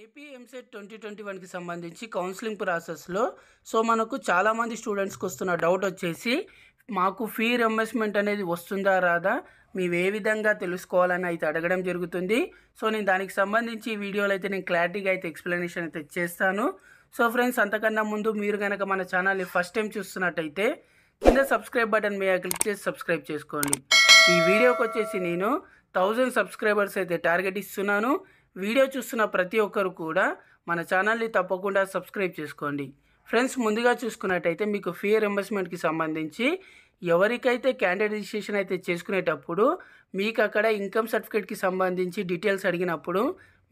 AP EAMCET twenty twenty వన్కి సంబంధించి counselling ప్రాసెస్లో సో మనకు చాలామంది స్టూడెంట్స్కి వస్తున్న డౌట్ వచ్చేసి మాకు ఫీ రియంబర్స్మెంట్ అనేది వస్తుందా రాదా మేము ఏ విధంగా తెలుసుకోవాలని అయితే అడగడం జరుగుతుంది సో నేను దానికి సంబంధించి ఈ వీడియోలో అయితే నేను క్లారిటీగా అయితే ఎక్స్ప్లెనేషన్ అయితే చేస్తాను సో ఫ్రెండ్స్ అంతకన్నా ముందు మీరు కనుక మన ఛానల్ని ఫస్ట్ టైం చూస్తున్నట్టయితే కింద సబ్స్క్రైబ్ బటన్ మీద క్లిక్ చేసి సబ్స్క్రైబ్ చేసుకోండి ఈ వీడియోకి వచ్చేసి నేను థౌజండ్ సబ్స్క్రైబర్స్ అయితే టార్గెట్ ఇస్తున్నాను వీడియో చూస్తున్న ప్రతి ఒక్కరు కూడా మన ఛానల్ని తప్పకుండా సబ్స్క్రైబ్ చేసుకోండి ఫ్రెండ్స్ ముందుగా చూసుకున్నట్టయితే మీకు ఫీ రింబర్స్మెంట్కి సంబంధించి ఎవరికైతే క్యాండిడేట్ రిజిస్ట్రేషన్ అయితే చేసుకునేటప్పుడు మీకు అక్కడ ఇన్కమ్ సర్టిఫికేట్కి సంబంధించి డీటెయిల్స్ అడిగినప్పుడు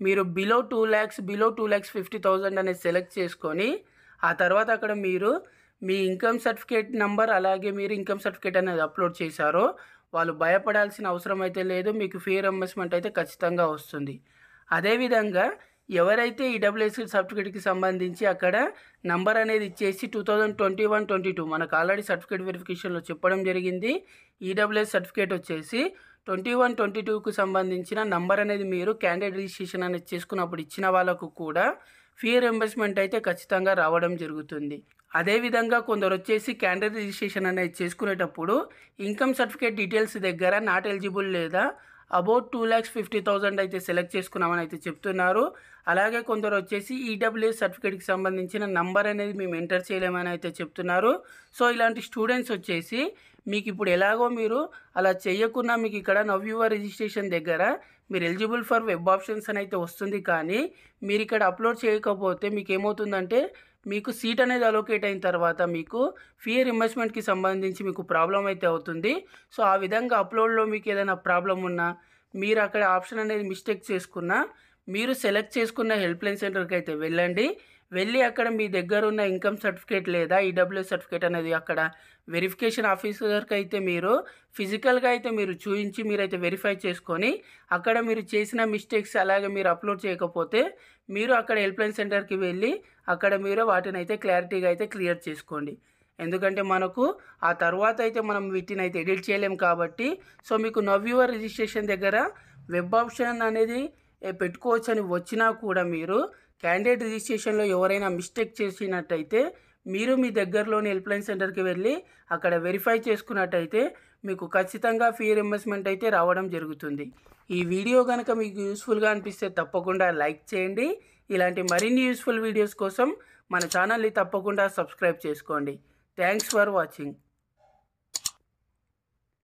మీరు below two lakhs below two lakhs fifty thousand అనేది సెలెక్ట్ చేసుకొని ఆ తర్వాత అక్కడ మీరు మీ ఇన్కమ్ సర్టిఫికేట్ నెంబర్ అలాగే మీరు ఇన్కమ్ సర్టిఫికేట్ అనేది అప్లోడ్ చేశారో వాళ్ళు భయపడాల్సిన అవసరం అయితే లేదు మీకు ఫీ రింబర్స్మెంట్ అయితే ఖచ్చితంగా వస్తుంది అదేవిధంగా ఎవరైతే ఈడబ్ల్యూఎస్ఎల్ e సర్టిఫికేట్కి సంబంధించి అక్కడ నంబర్ అనేది ఇచ్చేసి two thousand twenty one twenty two మనకు ఆల్రెడీ సర్టిఫికేట్ వెరిఫికేషన్లో చెప్పడం జరిగింది ఈడబ్ల్యూఎస్ e సర్టిఫికేట్ వచ్చేసి ట్వంటీ వన్ ట్వంటీ టూకు సంబంధించిన నంబర్ అనేది మీరు క్యాండిడేట్ రిజిస్ట్రేషన్ అనేది చేసుకున్నప్పుడు ఇచ్చిన వాళ్ళకు కూడా ఫీ రెంబర్స్మెంట్ అయితే ఖచ్చితంగా రావడం జరుగుతుంది అదేవిధంగా కొందరు వచ్చేసి క్యాండిడేట్ రిజిస్ట్రేషన్ అనేది చేసుకునేటప్పుడు ఇన్కమ్ సర్టిఫికేట్ డీటెయిల్స్ దగ్గర నాట్ ఎలిజిబుల్ లేదా about two lakhs fifty thousand అయితే సెలెక్ట్ చేసుకున్నామని అయితే చెప్తున్నారు అలాగే కొందరు వచ్చేసి ఈడబ్ల్యూఎస్ e సర్టిఫికేట్కి సంబంధించిన నంబర్ అనేది మేము ఎంటర్ చేయలేమని అయితే చెప్తున్నారు సో ఇలాంటి స్టూడెంట్స్ వచ్చేసి మీకు ఇప్పుడు ఎలాగో మీరు అలా చేయకుండా మీకు ఇక్కడ నవ్ యువర్ రిజిస్ట్రేషన్ దగ్గర మీరు ఎలిజిబుల్ ఫర్ వెబ్ ఆప్షన్స్ అని అయితే వస్తుంది కానీ మీరు ఇక్కడ అప్లోడ్ చేయకపోతే మీకు ఏమవుతుందంటే మీకు సీట్ అనేది అలోకేట్ అయిన తర్వాత మీకు ఫీ రిమర్స్మెంట్కి సంబంధించి మీకు ప్రాబ్లం అయితే అవుతుంది సో ఆ విధంగా అప్లోడ్లో మీకు ఏదైనా ప్రాబ్లం ఉన్నా మీరు అక్కడ ఆప్షన్ అనేది మిస్టేక్ చేసుకున్నా మీరు సెలెక్ట్ చేసుకున్న హెల్ప్లైన్ సెంటర్కి అయితే వెళ్ళండి వెళ్ళి అక్కడ మీ దగ్గర ఉన్న ఇన్కమ్ సర్టిఫికేట్ లేదా ఈడబ్ల్యూ సర్టిఫికేట్ అనేది అక్కడ వెరిఫికేషన్ ఆఫీసర్కి అయితే మీరు ఫిజికల్గా అయితే మీరు చూపించి మీరైతే వెరిఫై చేసుకొని అక్కడ మీరు చేసిన మిస్టేక్స్ అలాగే మీరు అప్లోడ్ చేయకపోతే మీరు అక్కడ హెల్ప్లైన్ సెంటర్కి వెళ్ళి అక్కడ మీరు వాటిని అయితే క్లారిటీగా అయితే క్లియర్ చేసుకోండి ఎందుకంటే మనకు ఆ తర్వాత అయితే మనం వీటిని అయితే ఎడిట్ చేయలేము కాబట్టి సో మీకు నవ్ యువర్ రిజిస్ట్రేషన్ దగ్గర వెబ్ ఆప్షన్ అనేది పెట్టుకోవచ్చు అని వచ్చినా కూడా మీరు క్యాండిడేట్ రిజిస్ట్రేషన్లో ఎవరైనా మిస్టేక్ చేసినట్టయితే మీరు మీ దగ్గరలోని హెల్ప్లైన్ సెంటర్కి వెళ్ళి అక్కడ వెరిఫై చేసుకున్నట్టయితే మీకు ఖచ్చితంగా ఫీ రింబర్స్మెంట్ అయితే రావడం జరుగుతుంది ఈ వీడియో కనుక మీకు యూస్ఫుల్గా అనిపిస్తే తప్పకుండా లైక్ చేయండి ఇలాంటి మరిన్ని యూస్ఫుల్ వీడియోస్ కోసం మన ఛానల్ని తప్పకుండా సబ్స్క్రైబ్ చేసుకోండి థ్యాంక్స్ ఫర్ వాచింగ్